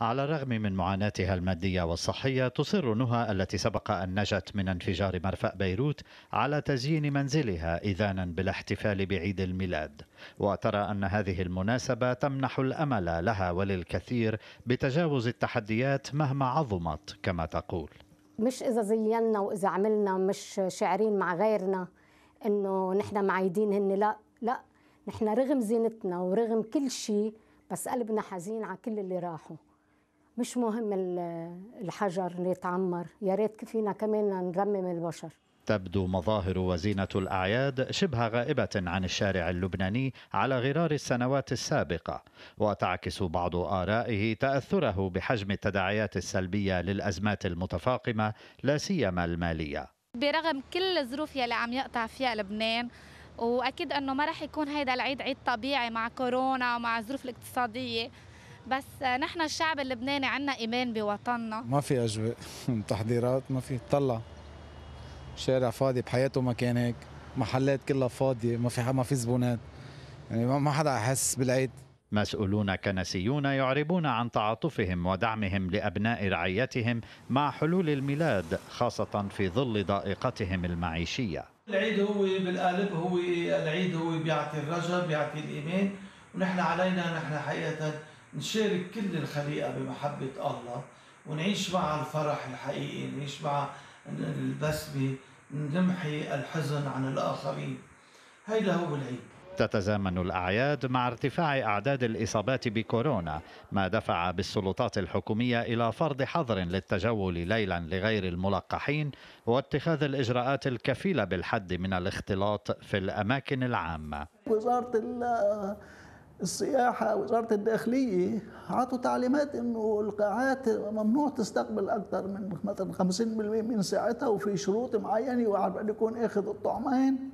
على الرغم من معاناتها المادية والصحية تصر نهى التي سبق أن نجت من انفجار مرفأ بيروت على تزيين منزلها إذانا بالاحتفال بعيد الميلاد وترى أن هذه المناسبة تمنح الأمل لها وللكثير بتجاوز التحديات مهما عظمت كما تقول مش إذا زينا وإذا عملنا مش شاعرين مع غيرنا إنه نحن معيدين هن لا لا نحن رغم زينتنا ورغم كل شيء بس قلبنا حزين على كل اللي راحوا مش مهم الحجر اللي يتعمر يا ريت فينا كمان نرمم البشر تبدو مظاهر وزينة الأعياد شبه غائبة عن الشارع اللبناني على غرار السنوات السابقة وتعكس بعض آرائه تأثره بحجم التداعيات السلبية للأزمات المتفاقمة لا سيما المالية برغم كل الظروف يلي عم يقطع فيها لبنان واكيد انه ما راح يكون هيدا العيد عيد طبيعي مع كورونا ومع الظروف الاقتصاديه بس نحن الشعب اللبناني عنا إيمان بوطننا ما في أجواء تحضيرات ما في طلع شارع فاضي بحياته ما كان هيك محلات كلها فاضية ما في ما في زبونات يعني ما حدا أحس بالعيد مسؤولون كنسيون يعربون عن تعاطفهم ودعمهم لابناء رعيتهم مع حلول الميلاد خاصه في ظل ضائقتهم المعيشيه. العيد هو بالقلب هو العيد هو بيعطي الرجاء بيعطي الايمان ونحن علينا نحن حقيقه نشارك كل الخليقة بمحبة الله ونعيش مع الفرح الحقيقي نعيش مع البسمة نمحي الحزن عن الآخرين هيدا هو العيد تتزامن الأعياد مع ارتفاع أعداد الإصابات بكورونا ما دفع بالسلطات الحكومية إلى فرض حظر للتجول ليلا لغير الملقحين واتخاذ الإجراءات الكفيلة بالحد من الاختلاط في الأماكن العامة وزارة السياحة وزارة الداخلية عطوا تعليمات إنه القاعات ممنوع تستقبل أكثر من مثلا 50% من ساعتها وفي شروط معينة بده يكون أخذ الطعمين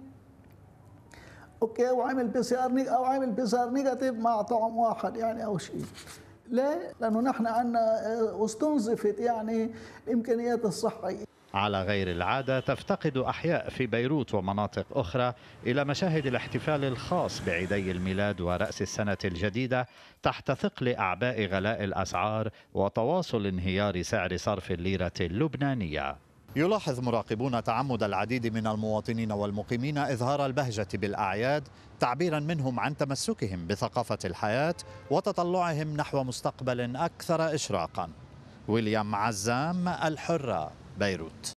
أوكي وعمل بي سي آر أو عمل بي سي آر نيجاتيف مع طعم واحد يعني أو شيء ليه؟ لأنه نحن عندنا آه، استنزفت يعني الإمكانيات الصحية على غير العادة تفتقد أحياء في بيروت ومناطق أخرى إلى مشاهد الاحتفال الخاص بعيدي الميلاد ورأس السنة الجديدة تحت ثقل أعباء غلاء الأسعار وتواصل انهيار سعر صرف الليرة اللبنانية يلاحظ مراقبون تعمد العديد من المواطنين والمقيمين إظهار البهجة بالأعياد تعبيرا منهم عن تمسكهم بثقافة الحياة وتطلعهم نحو مستقبل أكثر إشراقا ويليام عزام الحرة بيروت